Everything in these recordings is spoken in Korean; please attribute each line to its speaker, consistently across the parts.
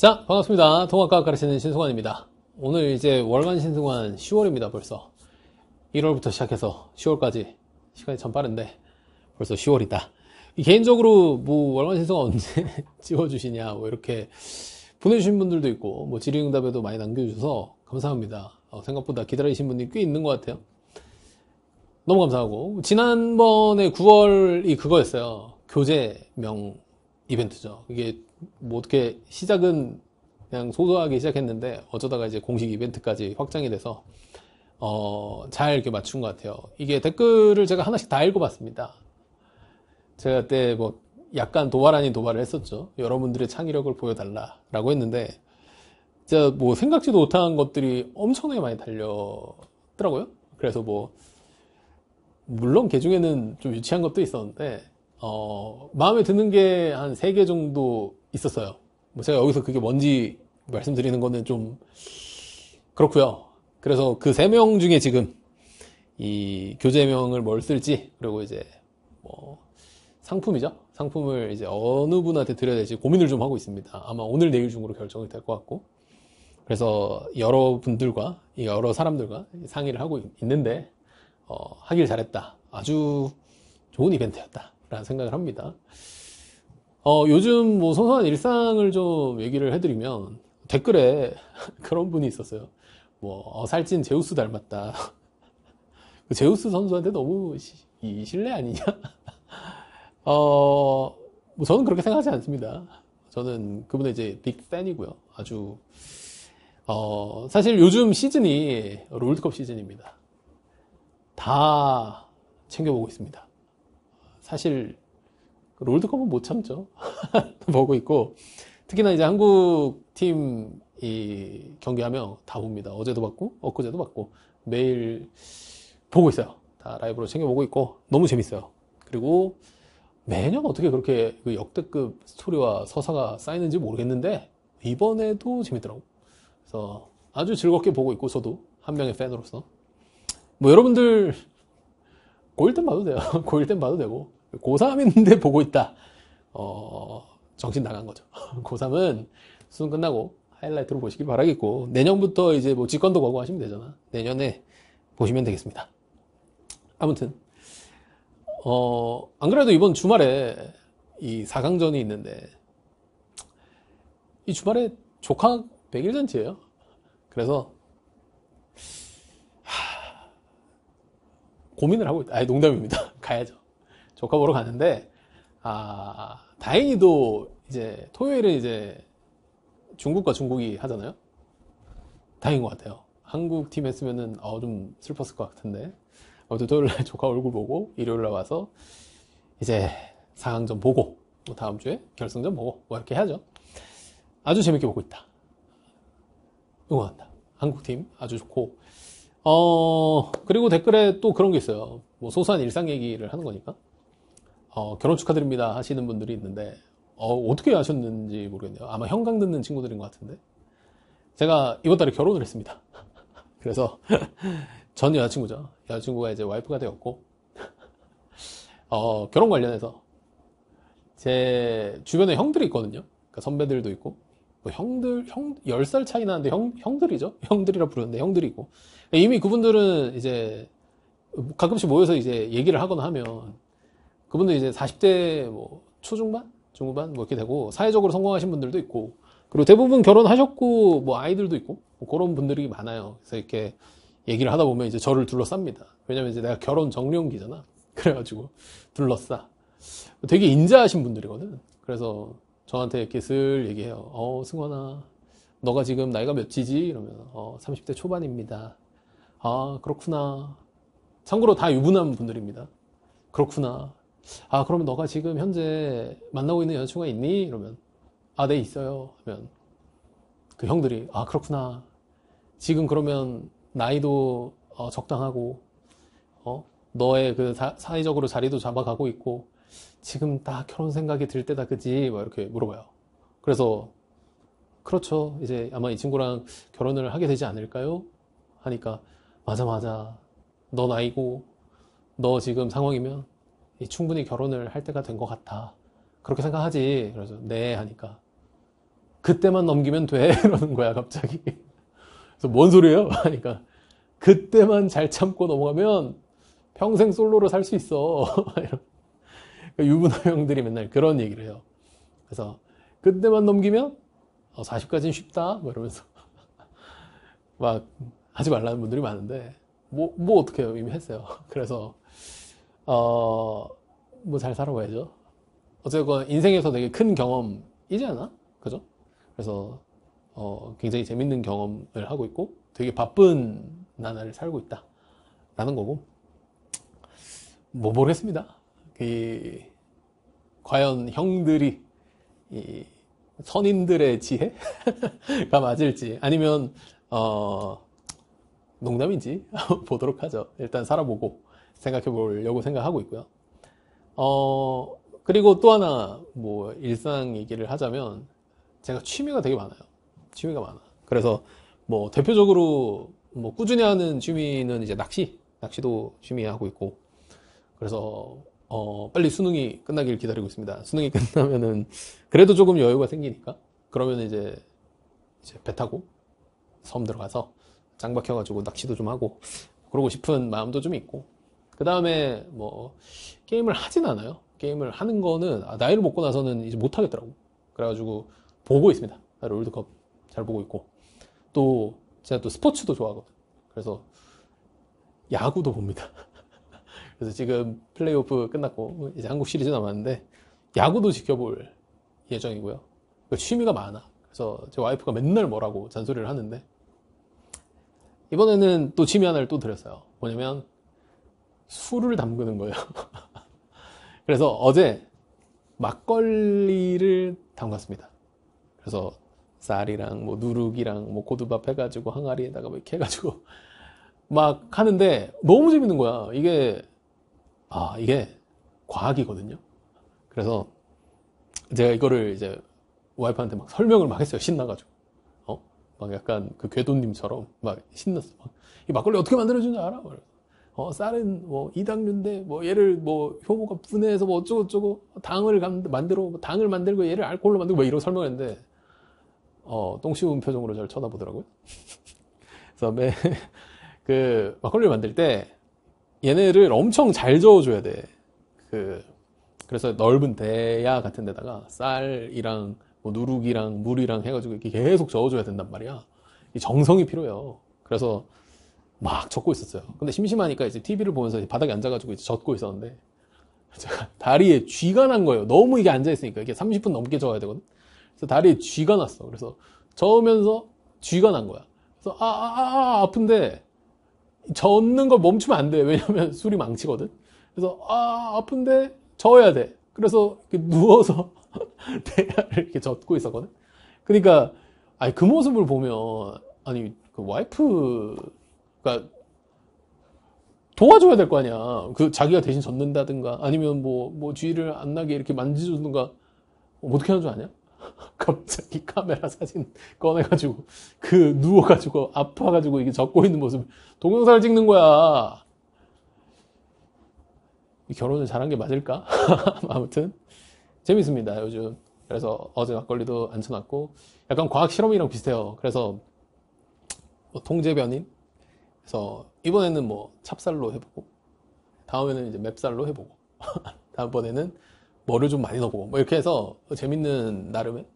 Speaker 1: 자 반갑습니다 동학과 가르치는 신승환입니다 오늘 이제 월간 신승환 10월입니다 벌써 1월부터 시작해서 10월까지 시간이 참 빠른데 벌써 10월이다 개인적으로 뭐 월간 신승환 언제 찍어주시냐 뭐 이렇게 보내주신 분들도 있고 뭐 질의응답에도 많이 남겨주셔서 감사합니다 어, 생각보다 기다리신 분이 들꽤 있는 것 같아요 너무 감사하고 지난번에 9월이 그거였어요 교재명 이벤트죠 이게 뭐 어떻게 시작은 그냥 소소하게 시작했는데 어쩌다가 이제 공식 이벤트까지 확장이 돼서 어, 잘 이렇게 맞춘 것 같아요. 이게 댓글을 제가 하나씩 다 읽어봤습니다. 제가 그때 뭐 약간 도발 아닌 도발을 했었죠. 여러분들의 창의력을 보여달라라고 했는데 진짜 뭐 생각지도 못한 것들이 엄청나게 많이 달렸더라고요. 그래서 뭐 물론 개 그 중에는 좀 유치한 것도 있었는데 어, 마음에 드는 게 한 3개 정도 있었어요. 뭐 제가 여기서 그게 뭔지 말씀드리는 거는 좀 그렇고요. 그래서 그 세 명 중에 지금 이 교재명을 뭘 쓸지 그리고 이제 뭐 상품이죠. 상품을 이제 어느 분한테 드려야 될지 고민을 좀 하고 있습니다. 아마 오늘 내일 중으로 결정이 될 것 같고. 그래서 여러분들과 여러 사람들과 상의를 하고 있는데 어, 하길 잘했다. 아주 좋은 이벤트였다라는 생각을 합니다. 어, 요즘 뭐 소소한 일상을 좀 얘기를 해드리면 댓글에 그런 분이 있었어요. 뭐 어, 살찐 제우스 닮았다. 그 제우스 선수한테 너무 시, 이, 신뢰 아니냐? 어, 뭐 저는 그렇게 생각하지 않습니다. 저는 그분의 이제 빅 팬이고요. 아주 어, 사실 요즘 시즌이 롤드컵 시즌입니다. 다 챙겨보고 있습니다. 사실 롤드컵은 못 참죠. 보고 있고 특히나 이제 한국 팀이 경기하면 다 봅니다. 어제도 봤고 엊그제도 봤고 매일 보고 있어요. 다 라이브로 챙겨보고 있고 너무 재밌어요. 그리고 매년 어떻게 그렇게 그 역대급 스토리와 서사가 쌓이는지 모르겠는데 이번에도 재밌더라고. 그래서 아주 즐겁게 보고 있고 저도 한 명의 팬으로서 뭐 여러분들 고일 땐 봐도 돼요. 고일 땐 봐도 되고 고3인데 보고 있다. 어, 정신 나간 거죠. 고3은 수능 끝나고 하이라이트로 보시길 바라겠고, 내년부터 이제 뭐 직권도 거부 하시면 되잖아. 내년에 보시면 되겠습니다. 아무튼, 어, 안 그래도 이번 주말에 이 4강전이 있는데, 이 주말에 조카 100일 잔치예요 그래서, 하... 고민을 하고 있다. 아 농담입니다. 가야죠. 조카 보러 가는데 아 다행히도 이제 토요일에 이제 중국과 중국이 하잖아요. 다행인 것 같아요. 한국 팀 했으면은 어 좀 슬펐을 것 같은데 어제 토요일 날 조카 얼굴 보고 일요일 날 와서 이제 상황좀 보고 또 뭐 다음 주에 결승전 보고 뭐 이렇게 해야죠. 아주 재밌게 보고 있다. 응원한다. 한국팀 아주 좋고 어 그리고 댓글에 또 그런 게 있어요. 뭐 소소한 일상 얘기를 하는 거니까 어, 결혼 축하드립니다 하시는 분들이 있는데 어, 떻게 하셨는지 모르겠네요. 아마 형광 듣는 친구들인 것 같은데 제가 이번 달에 결혼을 했습니다. 그래서 전 여자친구죠. 여자친구가 이제 와이프가 되었고 어, 결혼 관련해서 제 주변에 형들이 있거든요. 그러니까 선배들도 있고 뭐 형들 형 10살 차이 나는데 형 형들이죠. 형들이라 부르는데 형들이고 이미 그분들은 이제 가끔씩 모여서 이제 얘기를 하거나 하면 그분도 이제 40대 뭐 초중반? 중후반? 뭐 이렇게 되고, 사회적으로 성공하신 분들도 있고, 그리고 대부분 결혼하셨고, 뭐 아이들도 있고, 뭐 그런 분들이 많아요. 그래서 이렇게 얘기를 하다 보면 이제 저를 둘러쌉니다. 왜냐면 이제 내가 결혼 정령기잖아. 그래가지고 둘러싸. 되게 인자하신 분들이거든. 그래서 저한테 이렇게 슬 얘기해요. 어, 승원아. 너가 지금 나이가 몇이지? 이러면, 어, 30대 초반입니다. 아, 그렇구나. 참고로 다 유부남 분들입니다. 그렇구나. 아, 그럼 너가 지금 현재 만나고 있는 여자친구가 있니? 이러면, 아, 네, 있어요. 하면, 그 형들이, 아, 그렇구나. 지금 그러면 나이도 어, 적당하고, 어, 너의 그 사, 사회적으로 자리도 잡아가고 있고, 지금 딱 결혼 생각이 들 때다, 그지? 뭐 이렇게 물어봐요. 그래서, 그렇죠. 이제 아마 이 친구랑 결혼을 하게 되지 않을까요? 하니까, 맞아, 맞아. 너 나이고, 너 지금 상황이면 충분히 결혼을 할 때가 된 것 같아. 그렇게 생각하지. 그래서 네 하니까 그때만 넘기면 돼 이러는 거야 갑자기. 그래서 뭔 소리예요? 하니까 그때만 잘 참고 넘어가면 평생 솔로로 살 수 있어. 그러니까 유부남 형들이 맨날 그런 얘기를 해요. 그래서 그때만 넘기면 40까지는 어, 쉽다 뭐 이러면서 막 하지 말라는 분들이 많은데 뭐, 뭐 어떻게 해요 이미 했어요 그래서 어, 뭐 잘 살아봐야죠. 어쨌건 인생에서 되게 큰 경험이지 않아? 그죠? 그래서 어, 굉장히 재밌는 경험을 하고 있고 되게 바쁜 나날을 살고 있다. 라는 거고. 뭐 모르겠습니다. 그, 과연 형들이 이, 선인들의 지혜가 맞을지 아니면 어, 농담인지 보도록 하죠. 일단 살아보고 생각해 보려고 생각하고 있고요. 어, 그리고 또 하나 뭐 일상 얘기를 하자면 제가 취미가 되게 많아요. 취미가 많아. 그래서 뭐 대표적으로 뭐 꾸준히 하는 취미는 이제 낚시, 낚시도 취미하고 있고. 그래서 어, 빨리 수능이 끝나길 기다리고 있습니다. 수능이 끝나면은 그래도 조금 여유가 생기니까 그러면 이제 이제 배 타고 섬 들어가서 짱 박혀가지고 낚시도 좀 하고 그러고 싶은 마음도 좀 있고 그 다음에 뭐 게임을 하진 않아요. 게임을 하는 거는 아, 나이를 먹고 나서는 이제 못 하겠더라고. 그래가지고 보고 있습니다. 롤드컵 잘 보고 있고 또 제가 또 스포츠도 좋아하거든. 그래서 야구도 봅니다. 그래서 지금 플레이오프 끝났고 이제 한국 시리즈 남았는데 야구도 지켜볼 예정이고요. 취미가 많아. 그래서 제 와이프가 맨날 뭐라고 잔소리를 하는데 이번에는 또 취미 하나를 또 드렸어요. 뭐냐면 술을 담그는 거예요. 그래서 어제 막걸리를 담갔습니다. 그래서 쌀이랑 뭐 누룩이랑 뭐 고두밥 해가지고 항아리에다가 뭐 이렇게 해가지고 막 하는데 너무 재밌는 거야. 이게 아 이게 과학이거든요. 그래서 제가 이거를 이제 와이프한테 막 설명을 막 했어요. 신나가지고 어? 막 약간 그 궤도님처럼 막 신났어. 막, 이 막걸리 어떻게 만들어주는지 알아? 어, 쌀은 뭐 이당류인데 뭐 얘를 뭐 효모가 분해해서 뭐 어쩌고 저쩌고 당을 만들어 당을 만들고 얘를 알코올로 만들고 뭐 이런 설명했는데 어, 똥씹은 표정으로 저를 쳐다보더라고요. 그래서 매, 그 막걸리를 만들 때 얘네를 엄청 잘 저어줘야 돼. 그 그래서 넓은 대야 같은 데다가 쌀이랑 뭐 누룩이랑 물이랑 해가지고 이렇게 계속 저어줘야 된단 말이야. 이 정성이 필요해요. 그래서 막적고 있었어요. 근데 심심하니까 이제 TV를 보면서 이제 바닥에 앉아가지고 이제 젖고 있었는데 제가 다리에 쥐가 난 거예요. 너무 이게 앉아있으니까 이게 30분 넘게 저어야 되거든. 그래서 다리에 쥐가 났어. 그래서 저으면서 쥐가 난 거야. 그래서 아, 아, 아, 아 아픈데 젖는 걸 멈추면 안 돼. 왜냐면 술이 망치거든. 그래서 아, 아픈데 저어야 돼. 그래서 누워서 대야를 이렇게 젖고 있었거든. 그러니까 아니 그 모습을 보면 아니 그 와이프 그러니까 도와줘야 될 거 아니야. 그 자기가 대신 젖는다든가 아니면 뭐뭐 뭐의를안 나게 이렇게 만지주든가 어떻게 하는 줄 아냐? 갑자기 카메라 사진 꺼내가지고 그 누워가지고 아파가지고 이게 젖고 있는 모습 동영상을 찍는 거야. 결혼을 잘한 게 맞을까? 아무튼 재밌습니다 요즘. 그래서 어제 막걸리도 앉혀놨고 약간 과학 실험이랑 비슷해요. 그래서 뭐 통제변인 그래서 이번에는 뭐 찹쌀로 해보고 다음에는 이제 맵쌀로 해보고 다음번에는 뭐를 좀 많이 넣어보고 뭐 이렇게 해서 재밌는 나름의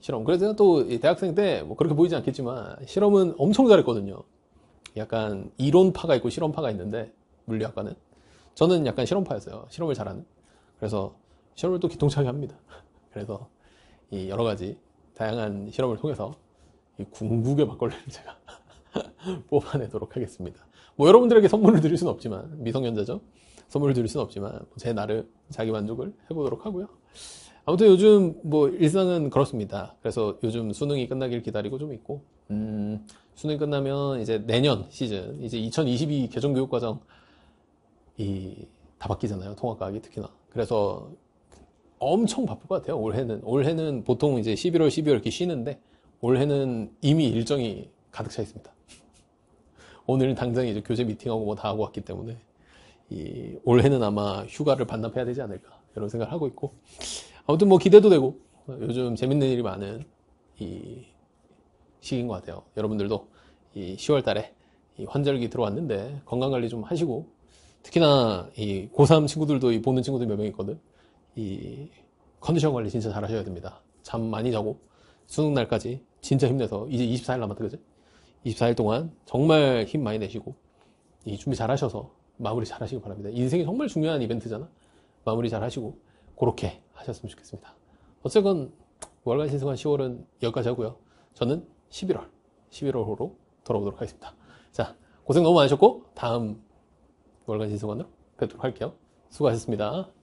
Speaker 1: 실험 그래서 또 대학생 때 뭐 그렇게 보이지 않겠지만 실험은 엄청 잘했거든요 약간 이론파가 있고 실험파가 있는데 물리학과는 저는 약간 실험파였어요 실험을 잘하는 그래서 실험을 또 기통차게 합니다 그래서 이 여러 가지 다양한 실험을 통해서 이 궁극의 막걸리를 제가 뽑아내도록 하겠습니다. 뭐 여러분들에게 선물을 드릴 순 없지만 미성년자죠. 선물을 드릴 순 없지만 뭐 제 나름 자기 만족을 해보도록 하고요. 아무튼 요즘 뭐 일상은 그렇습니다. 그래서 요즘 수능이 끝나길 기다리고 좀 있고, 음, 수능 끝나면 이제 내년 시즌, 이제 2022 개정교육과정 이다 바뀌잖아요. 통합과학이 특히나. 그래서 엄청 바쁠 것 같아요. 올해는 올해는 보통 이제 11월, 12월 이렇게 쉬는데 올해는 이미 일정이 가득 차 있습니다. 오늘 당장 이제 교재 미팅하고 뭐 다 하고 왔기 때문에 이 올해는 아마 휴가를 반납해야 되지 않을까 이런 생각을 하고 있고 아무튼 뭐 기대도 되고 요즘 재밌는 일이 많은 이 시기인 것 같아요. 여러분들도 이 10월 달에 이 환절기 들어왔는데 건강 관리 좀 하시고 특히나 이 고3 친구들도 이 보는 친구들 몇 명 있거든. 이 컨디션 관리 진짜 잘 하셔야 됩니다. 잠 많이 자고 수능 날까지 진짜 힘내서 이제 24일 남았다 그죠 24일 동안 정말 힘 많이 내시고 이 준비 잘 하셔서 마무리 잘하시길 바랍니다. 인생이 정말 중요한 이벤트잖아. 마무리 잘 하시고 그렇게 하셨으면 좋겠습니다. 어쨌건 월간 신승환 10월은 여기까지 하고요. 저는 11월, 11월 호로 돌아오도록 하겠습니다. 자, 고생 너무 많으셨고 다음 월간 신승환으로 뵙도록 할게요. 수고하셨습니다.